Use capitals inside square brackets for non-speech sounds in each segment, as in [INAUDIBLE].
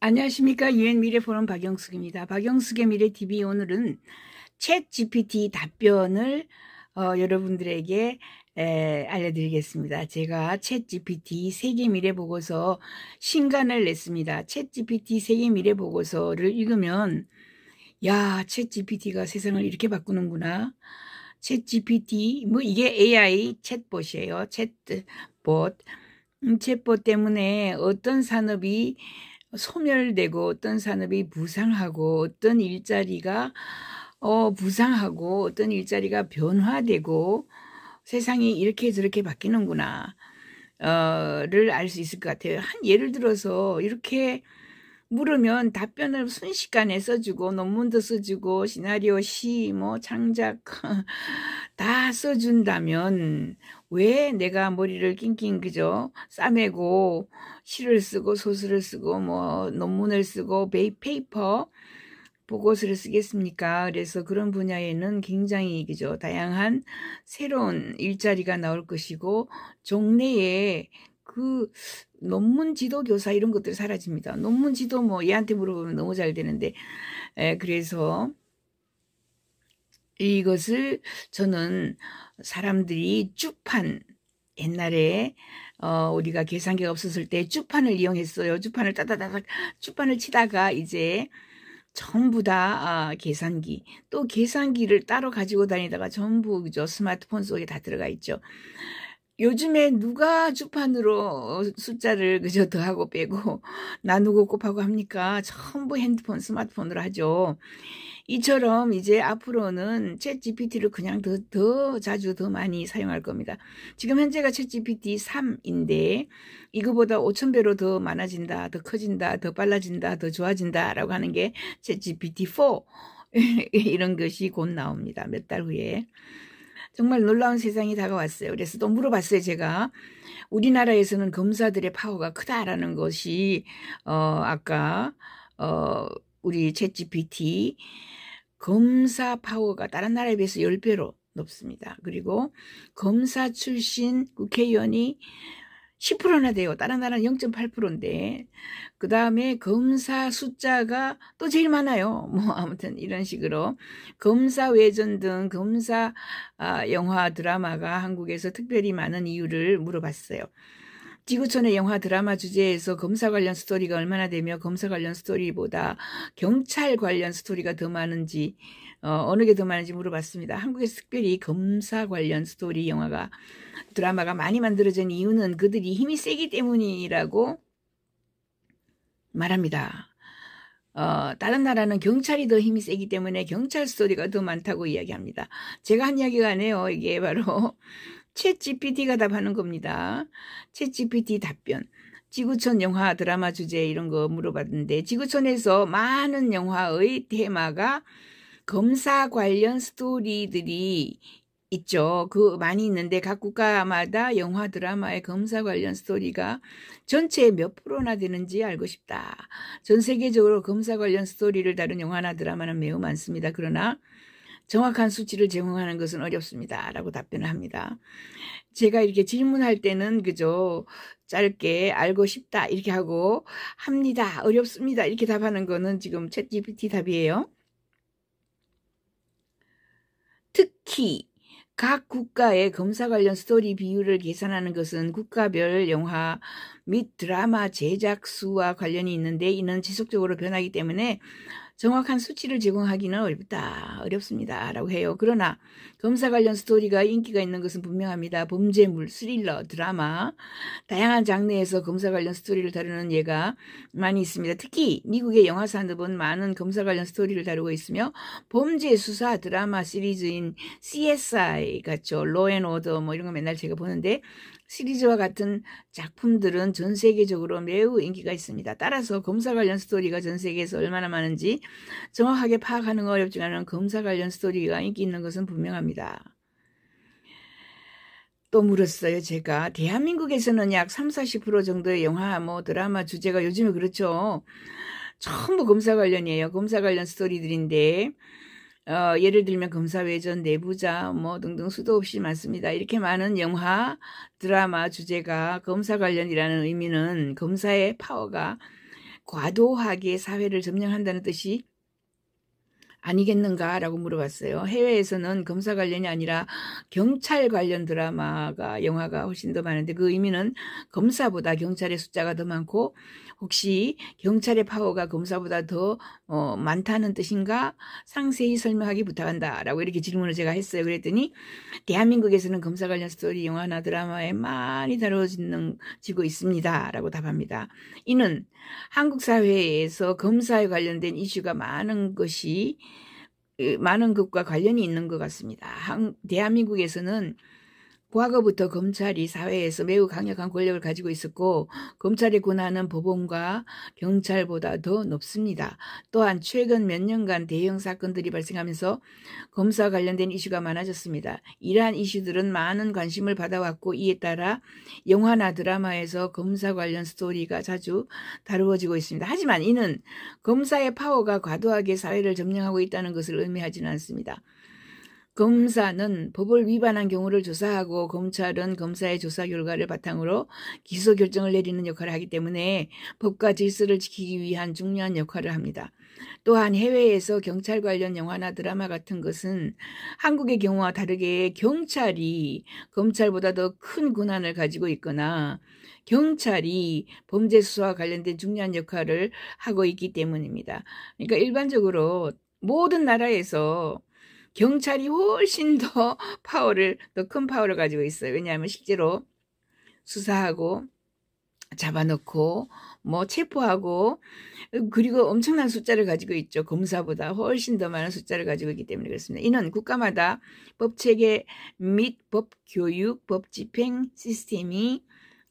안녕하십니까 유엔 미래 포럼 박영숙입니다. 박영숙의 미래 TV 오늘은 챗 GPT 답변을 어, 여러분들에게 에, 알려드리겠습니다. 제가 챗 GPT 세계 미래 보고서 신간을 냈습니다. 챗 GPT 세계 미래 보고서를 읽으면 야챗 GPT가 세상을 이렇게 바꾸는구나. 챗 GPT 뭐 이게 AI 챗봇이에요. 챗봇 음, 챗봇 때문에 어떤 산업이 소멸되고 어떤 산업이 부상하고 어떤 일자리가 어, 부상하고 어떤 일자리가 변화되고 세상이 이렇게 저렇게 바뀌는구나. 어,를 알 수 있을 것 같아요. 한 예를 들어서 이렇게 물으면 답변을 순식간에 써주고 논문도 써주고 시나리오 시 뭐 창작 [LAUGHS] 다 써준다면 왜 내가 머리를 낑낑 그죠 싸매고 시를 쓰고 소설을 쓰고 뭐 논문을 쓰고 페이퍼 보고서를 쓰겠습니까? 그래서 그런 분야에는 굉장히 그죠 다양한 새로운 일자리가 나올 것이고 종래에 그 논문 지도 교사 이런 것들이 사라집니다. 논문 지도 뭐 얘한테 물어보면 너무 잘 되는데 에, 그래서 이것을 저는 사람들이 쭉판 옛날에 어 우리가 계산기가 없었을 때 쭉판을 이용했어요. 쭉판을 따다다닥 쭉판을 치다가 이제 전부 다 아, 계산기 또 계산기를 따로 가지고 다니다가 전부 그죠 스마트폰 속에 다 들어가 있죠. 요즘에 누가 주판으로 숫자를 그저 더하고 빼고 [LAUGHS] 나누고 곱하고 합니까? 전부 핸드폰, 스마트폰으로 하죠. 이처럼 이제 앞으로는 챗 GPT를 그냥 더, 더 자주 더 많이 사용할 겁니다. 지금 현재가 챗 GPT 3인데 이거보다 5,000배로 더 많아진다, 더 커진다, 더 빨라진다, 더 좋아진다 라고 하는 게챗 GPT 4 이런 것이 곧 나옵니다. 몇 달 후에. 정말 놀라운 세상이 다가왔어요. 그래서 또 물어봤어요, 제가. 우리나라에서는 검사들의 파워가 크다라는 것이, 어, 아까, 어, 우리 채 g p t 검사 파워가 다른 나라에 비해서 10배로 높습니다. 그리고 검사 출신 국회의원이 10%나 돼요. 다른 나라는 0.8%인데 그 다음에 검사 숫자가 또 제일 많아요. [LAUGHS] 뭐 아무튼 이런 식으로 검사 외전 등 검사 아, 영화 드라마가 한국에서 특별히 많은 이유를 물어봤어요. 지구촌의 영화 드라마 주제에서 검사 관련 스토리가 얼마나 되며 검사 관련 스토리보다 경찰 관련 스토리가 더 많은지 어, 느게 더 많은지 물어봤습니다. 한국에서 특별히 검사 관련 스토리 영화가 드라마가 많이 만들어진 이유는 그들이 힘이 세기 때문이라고 말합니다. 어, 다른 나라는 경찰이 더 힘이 세기 때문에 경찰 스토리가 더 많다고 이야기합니다. 제가 한 이야기가 아니에요. 이게 바로 챗 GPT가 답하는 겁니다. 챗 GPT 답변. 지구촌 영화 드라마 주제 이런 거 물어봤는데 지구촌에서 많은 영화의 테마가 검사 관련 스토리들이 있죠. 그 많이 있는데 각 국가마다 영화 드라마의 검사 관련 스토리가 전체의 몇 프로나 되는지 알고 싶다. 전 세계적으로 검사 관련 스토리를 다룬 영화나 드라마는 매우 많습니다. 그러나 정확한 수치를 제공하는 것은 어렵습니다. 라고 답변을 합니다. 제가 이렇게 질문할 때는 그죠. 짧게 알고 싶다 이렇게 하고 합니다. 어렵습니다. 이렇게 답하는 거는 지금 챗 GPT 답이에요. 특히 각 국가의 검사 관련 스토리 비율을 계산하는 것은 국가별 영화 및 드라마 제작 수와 관련이 있는데 이는 지속적으로 변하기 때문에 정확한 수치를 제공하기는 어렵다, 어렵습니다. 라고 해요. 그러나 검사 관련 스토리가 인기가 있는 것은 분명합니다. 범죄물, 스릴러, 드라마, 다양한 장르에서 검사 관련 스토리를 다루는 예가 많이 있습니다. 특히 미국의 영화 산업은 많은 검사 관련 스토리를 다루고 있으며 범죄 수사 드라마 시리즈인 CSI 같죠. 로앤오더 뭐 이런 거 맨날 제가 보는데 시리즈와 같은 작품들은 전 세계적으로 매우 인기가 있습니다. 따라서 검사 관련 스토리가 전 세계에서 얼마나 많은지 정확하게 파악하는 거 어렵지만 검사 관련 스토리가 인기 있는 것은 분명합니다. 또 물었어요. 제가 대한민국에서는 약 3, 40% 정도의 영화, 뭐 드라마 주제가 요즘에 그렇죠. 전부 검사 관련이에요. 검사 관련 스토리들인데 어, 예를 들면 검사회전 내부자 뭐 등등 수도 없이 많습니다. 이렇게 많은 영화, 드라마 주제가 검사 관련이라는 의미는 검사의 파워가 과도하게 사회를 점령한다는 뜻이 아니겠는가라고 물어봤어요. 해외에서는 검사 관련이 아니라 경찰 관련 드라마가 영화가 훨씬 더 많은데 그 의미는 검사보다 경찰의 숫자가 더 많고 혹시 경찰의 파워가 검사보다 더 어, 많다는 뜻인가 상세히 설명하기 부탁한다라고 이렇게 질문을 제가 했어요. 그랬더니 대한민국에서는 검사 관련 스토리 영화나 드라마에 많이 다뤄지고 있습니다라고 답합니다. 이는 한국 사회에서 검사에 관련된 이슈가 많은 것이 많은 것과 관련이 있는 것 같습니다. 대한민국에서는 과거부터 검찰이 사회에서 매우 강력한 권력을 가지고 있었고 검찰의 권한은 법원과 경찰보다 더 높습니다. 또한 최근 몇 년간 대형 사건들이 발생하면서 검사 관련된 이슈가 많아졌습니다. 이러한 이슈들은 많은 관심을 받아왔고 이에 따라 영화나 드라마에서 검사 관련 스토리가 자주 다루어지고 있습니다. 하지만 이는 검사의 파워가 과도하게 사회를 점령하고 있다는 것을 의미하지는 않습니다. 검사는 법을 위반한 경우를 조사하고 검찰은 검사의 조사 결과를 바탕으로 기소 결정을 내리는 역할을 하기 때문에 법과 질서를 지키기 위한 중요한 역할을 합니다. 또한 해외에서 경찰 관련 영화나 드라마 같은 것은 한국의 경우와 다르게 경찰이 검찰보다 더 큰 권한을 가지고 있거나 경찰이 범죄 수사와 관련된 중요한 역할을 하고 있기 때문입니다. 그러니까 일반적으로 모든 나라에서 경찰이 훨씬 더 파워를 더 큰 파워를 가지고 있어요. 왜냐하면 실제로 수사하고 잡아놓고 뭐 체포하고 그리고 엄청난 숫자를 가지고 있죠. 검사보다 훨씬 더 많은 숫자를 가지고 있기 때문에 그렇습니다. 이는 국가마다 법체계 및 법교육, 법집행 시스템이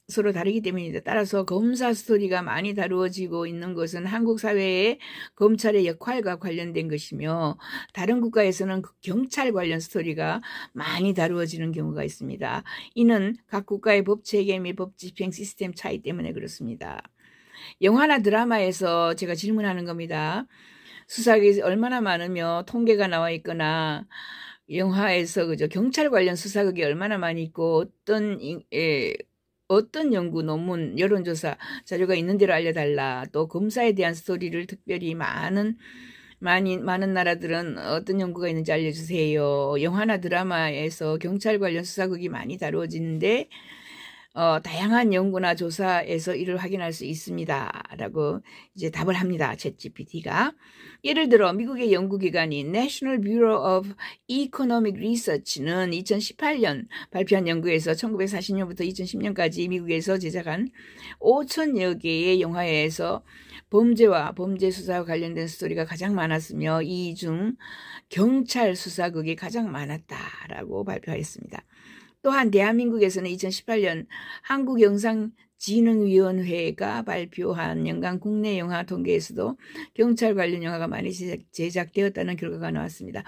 서로 다르기 때문이다. 따라서 검사 스토리가 많이 다루어지고 있는 것은 한국 사회의 검찰의 역할과 관련된 것이며 다른 국가에서는 그 경찰 관련 스토리가 많이 다루어지는 경우가 있습니다. 이는 각 국가의 법 체계 및 법 집행 시스템 차이 때문에 그렇습니다. 영화나 드라마에서 제가 질문하는 겁니다. 수사가 얼마나 많으며 통계가 나와 있거나 영화에서 그죠 경찰 관련 수사극이 얼마나 많이 있고 어떤 예, 어떤 연구, 논문, 여론조사 자료가 있는 대로 알려달라. 또 검사에 대한 스토리를 특별히 많은 많이 많은 나라들은 어떤 연구가 있는지 알려주세요. 영화나 드라마에서 경찰 관련 수사극이 많이 다루어지는데 어, 다양한 연구나 조사에서 이를 확인할 수 있습니다라고 이제 답을 합니다. 채 g p t 가 예를 들어 미국의 연구기관인 National Bureau of Economic Research는 2018년 발표한 연구에서 1940년부터 2010년까지 미국에서 제작한 5천여 개의 영화에서 범죄와 범죄 수사와 관련된 스토리가 가장 많았으며 이 중 경찰 수사극이 가장 많았다라고 발표하였습니다. 또한 대한민국에서는 2018년 한국영상진흥위원회가 발표한 연간 국내 영화 통계에서도 경찰 관련 영화가 많이 제작, 되었다는 결과가 나왔습니다.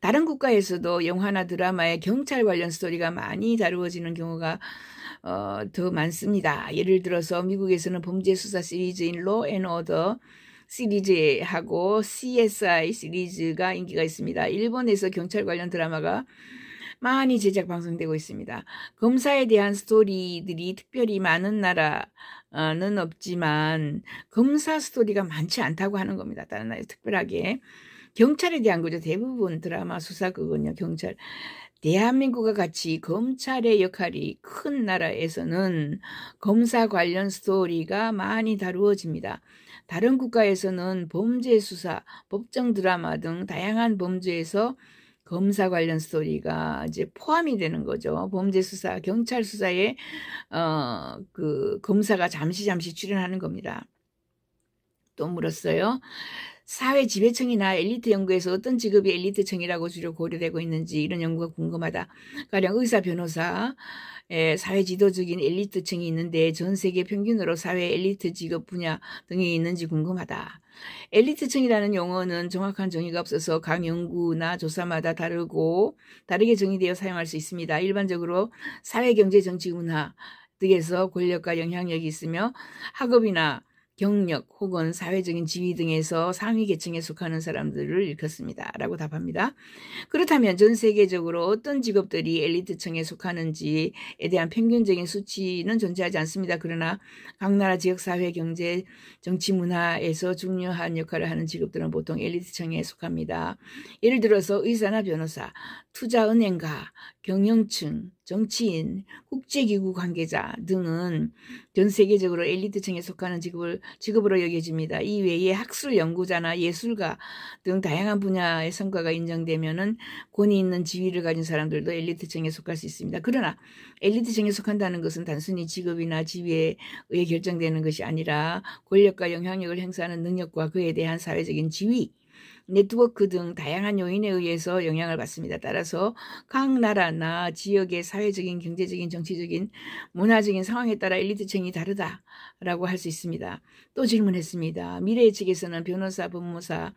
다른 국가에서도 영화나 드라마에 경찰 관련 스토리가 많이 다루어지는 경우가 어, 더 많습니다. 예를 들어서 미국에서는 범죄 수사 시리즈인 로앤 오더 시리즈하고 CSI 시리즈가 인기가 있습니다. 일본에서 경찰 관련 드라마가 많이 제작 방송되고 있습니다. 검사에 대한 스토리들이 특별히 많은 나라는 없지만 검사 스토리가 많지 않다고 하는 겁니다. 다른 나라에 특별하게. 경찰에 대한 거죠. 대부분 드라마 수사극은요. 경찰. 대한민국과 같이 검찰의 역할이 큰 나라에서는 검사 관련 스토리가 많이 다루어집니다. 다른 국가에서는 범죄 수사, 법정 드라마 등 다양한 범죄에서 검사 관련 스토리가 이제 포함이 되는 거죠. 범죄 수사, 경찰 수사에 어, 그 검사가 잠시 잠시 출연하는 겁니다. 또 물었어요. 사회 지배층이나 엘리트 연구에서 어떤 직업이 엘리트층이라고 주로 고려되고 있는지 이런 연구가 궁금하다. 가령 의사, 변호사, 에, 사회 지도적인 엘리트층이 있는데 전 세계 평균으로 사회 엘리트 직업 분야 등이 있는지 궁금하다. 엘리트층이라는 용어는 정확한 정의가 없어서 각 연구나 조사마다 다르고 다르게 정의되어 사용할 수 있습니다. 일반적으로 사회, 경제, 정치, 문화 등에서 권력과 영향력이 있으며 학업이나 경력 혹은 사회적인 지위 등에서 상위 계층에 속하는 사람들을 일컫습니다. 라고 답합니다. 그렇다면 전 세계적으로 어떤 직업들이 엘리트층에 속하는지에 대한 평균적인 수치는 존재하지 않습니다. 그러나 각 나라 지역 사회 경제 정치 문화에서 중요한 역할을 하는 직업들은 보통 엘리트층에 속합니다. 예를 들어서 의사나 변호사, 투자은행가, 경영층, 정치인, 국제기구 관계자 등은 전 세계적으로 엘리트층에 속하는 직업을, 직업으로 여겨집니다. 이 외에 학술 연구자나 예술가 등 다양한 분야의 성과가 인정되면은 권위 있는 지위를 가진 사람들도 엘리트층에 속할 수 있습니다. 그러나 엘리트층에 속한다는 것은 단순히 직업이나 지위에 의해 결정되는 것이 아니라 권력과 영향력을 행사하는 능력과 그에 대한 사회적인 지위, 네트워크 등 다양한 요인에 의해서 영향을 받습니다. 따라서 각 나라나 지역의 사회적인, 경제적인, 정치적인, 문화적인 상황에 따라 엘리트층이 다르다라고 할 수 있습니다. 또 질문했습니다. 미래의 측에서는 변호사, 법무사,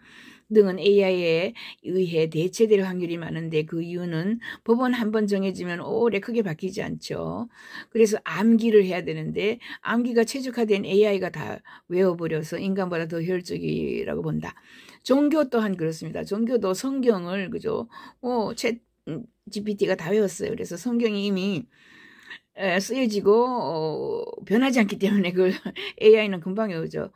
등은 AI에 의해 대체될 확률이 많은데 그 이유는 법원한 번 정해지면 오래 크게 바뀌지 않죠. 그래서 암기를 해야 되는데 암기가 최적화된 AI가 다 외워버려서 인간보다 더 효율적이라고 본다. 종교 또한 그렇습니다. 종교도 성경을 그죠? 오, 채 GPT가 다 외웠어요. 그래서 성경이 이미 쓰여지고 어, 변하지 않기 때문에 그 [LAUGHS] AI는 금방 외우죠.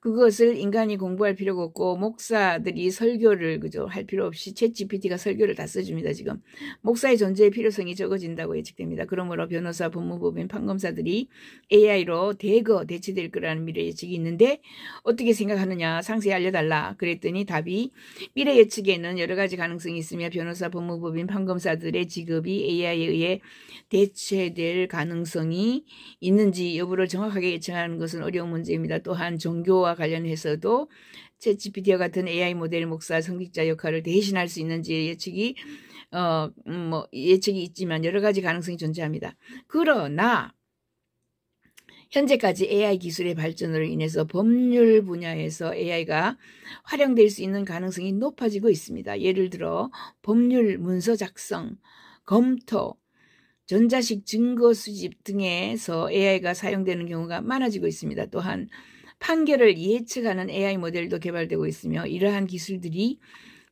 그것을 인간이 공부할 필요가 없고 목사들이 설교를 그죠 할 필요 없이 챗 GPT가 설교를 다 써줍니다 지금 목사의 존재의 필요성이 적어진다고 예측됩니다. 그러므로 변호사, 법무법인, 판검사들이 AI로 대거 대체될 거라는 미래 예측이 있는데 어떻게 생각하느냐 상세히 알려달라 그랬더니 답이 미래 예측에는 여러 가지 가능성이 있으며 변호사, 법무법인, 판검사들의 직업이 AI에 의해 대체될 가능성이 있는지 여부를 정확하게 예측하는 것은 어려운 문제입니다. 또한 종교와 이와 관련해서도 채찌피디와 같은 AI 모델 목사 성직자 역할을 대신할 수 있는지 예측이 어뭐 음, 예측이 있지만 여러 가지 가능성이 존재합니다. 그러나 현재까지 AI 기술의 발전으로 인해서 법률 분야에서 AI가 활용될 수 있는 가능성이 높아지고 있습니다. 예를 들어 법률 문서 작성, 검토, 전자식 증거 수집 등에서 AI가 사용되는 경우가 많아지고 있습니다. 또한 판결을 예측하는 AI 모델도 개발되고 있으며 이러한 기술들이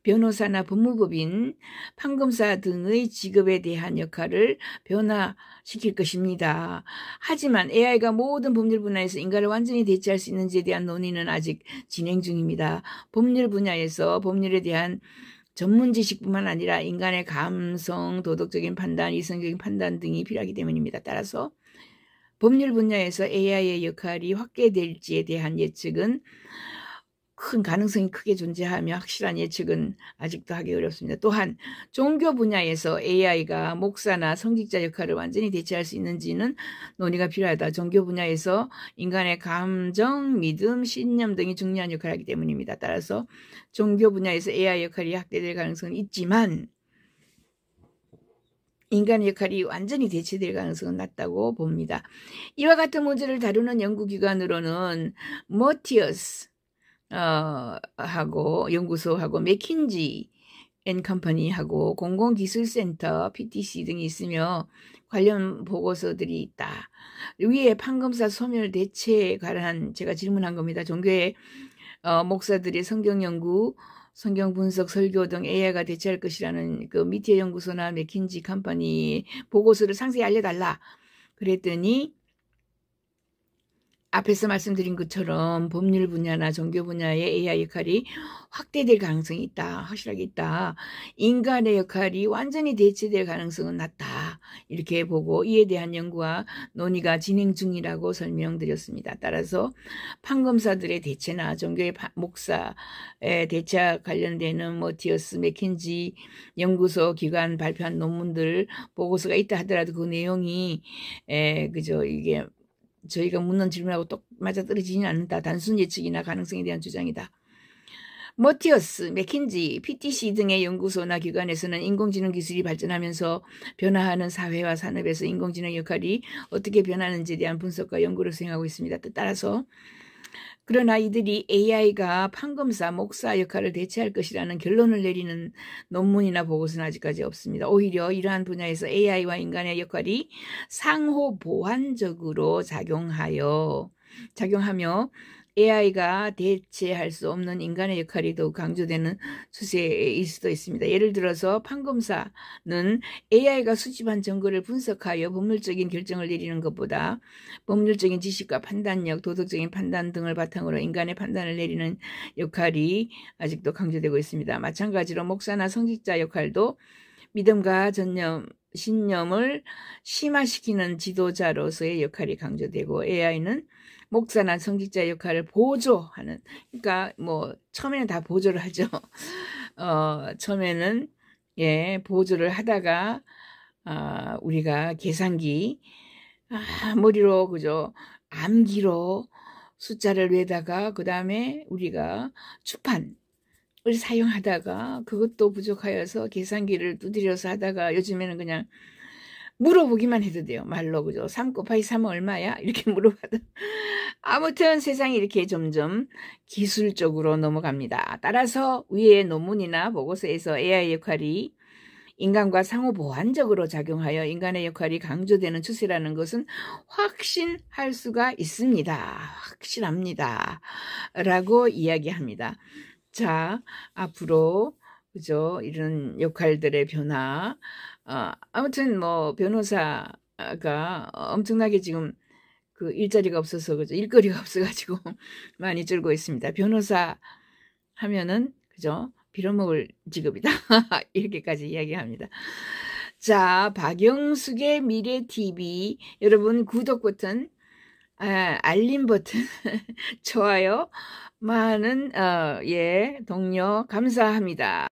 변호사나 법무법인, 판검사 등의 직업에 대한 역할을 변화시킬 것입니다. 하지만 AI가 모든 법률 분야에서 인간을 완전히 대체할 수 있는지에 대한 논의는 아직 진행 중입니다. 법률 분야에서 법률에 대한 전문 지식뿐만 아니라 인간의 감성, 도덕적인 판단, 이성적인 판단 등이 필요하기 때문입니다. 따라서 법률 분야에서 AI의 역할이 확대될지에 대한 예측은 큰 가능성이 크게 존재하며 확실한 예측은 아직도 하기 어렵습니다. 또한 종교 분야에서 AI가 목사나 성직자 역할을 완전히 대체할 수 있는지는 논의가 필요하다. 종교 분야에서 인간의 감정, 믿음, 신념 등이 중요한 역할을 하기 때문입니다. 따라서 종교 분야에서 AI 역할이 확대될 가능성은 있지만 인간 역할이 완전히 대체될 가능성은 낮다고 봅니다. 이와 같은 문제를 다루는 연구기관으로는 머티어스 어, 하고 연구소하고 맥킨지 앤 컴퍼니하고 공공기술센터 PTC 등이 있으며 관련 보고서들이 있다. 위에 판검사 소멸 대체에 관한 제가 질문한 겁니다. 종교의 어, 목사들의 성경 연구 성경 분석, 설교 등 AI가 대체할 것이라는 그 미티의 연구소나 맥킨지 컴퍼니 보고서를 상세히 알려달라. 그랬더니 앞에서 말씀드린 것처럼 법률 분야나 종교 분야의 AI 역할이 확대될 가능성이 있다. 확실하게 있다. 인간의 역할이 완전히 대체될 가능성은 낮다. 이렇게 보고 이에 대한 연구와 논의가 진행 중이라고 설명드렸습니다. 따라서 판검사들의 대체나 종교의 목사의 대체와 관련되는 뭐 디어스 맥킨지 연구소 기관 발표한 논문들 보고서가 있다 하더라도 그 내용이 에, 그죠 이게 저희가 묻는 질문하고 똑맞아떨어지지는 않는다. 단순 예측이나 가능성에 대한 주장이다. 머티어스, 맥킨지, PTC 등의 연구소나 기관에서는 인공지능 기술이 발전하면서 변화하는 사회와 산업에서 인공지능 역할이 어떻게 변하는지에 대한 분석과 연구를 수행하고 있습니다. 따라서 그러나 이들이 AI가 판검사, 목사 역할을 대체할 것이라는 결론을 내리는 논문이나 보고서는 아직까지 없습니다. 오히려 이러한 분야에서 AI와 인간의 역할이 상호 보완적으로 작용하여 작용하며 AI가 대체할 수 없는 인간의 역할이 더욱 강조되는 추세일 수도 있습니다. 예를 들어서 판검사는 AI가 수집한 증거를 분석하여 법률적인 결정을 내리는 것보다 법률적인 지식과 판단력, 도덕적인 판단 등을 바탕으로 인간의 판단을 내리는 역할이 아직도 강조되고 있습니다. 마찬가지로 목사나 성직자 역할도 믿음과 전념, 신념을 심화시키는 지도자로서의 역할이 강조되고 AI는 목사나 성직자 역할을 보조하는 그러니까 뭐 처음에는 다 보조를 하죠. [LAUGHS] 어, 처음에는 예, 보조를 하다가 아, 우리가 계산기 아, 머리로 그죠? 암기로 숫자를 외다가 그다음에 우리가 추판 을 사용하다가 그것도 부족하여서 계산기를 두드려서 하다가 요즘에는 그냥 물어보기만 해도 돼요. 말로 그죠? 3 곱하기 3은 얼마야? 이렇게 [LAUGHS] 물어봐도 아무튼 세상이 이렇게 점점 기술적으로 넘어갑니다. 따라서 위의 논문이나 보고서에서 a i 역할이 인간과 상호 보완적으로 작용하여 인간의 역할이 강조되는 추세라는 것은 확신할 수가 있습니다. 확실합니다. 라고 이야기합니다. 자, 앞으로 그죠? 이런 역할들의 변화. 어, 아무튼 뭐 변호사가 엄청나게 지금 그 일자리가 없어서 그죠? 일거리가 [LAUGHS] 없어가지고 많이 줄고 있습니다. 변호사 하면은 그죠? 빌어먹을 직업이다. [LAUGHS] 이렇게까지 이야기합니다. 자, 박영숙의 미래 TV 여러분 구독 버튼, 아, 알림 버튼, [LAUGHS] 좋아요, 많은 어, 예 동료 감사합니다.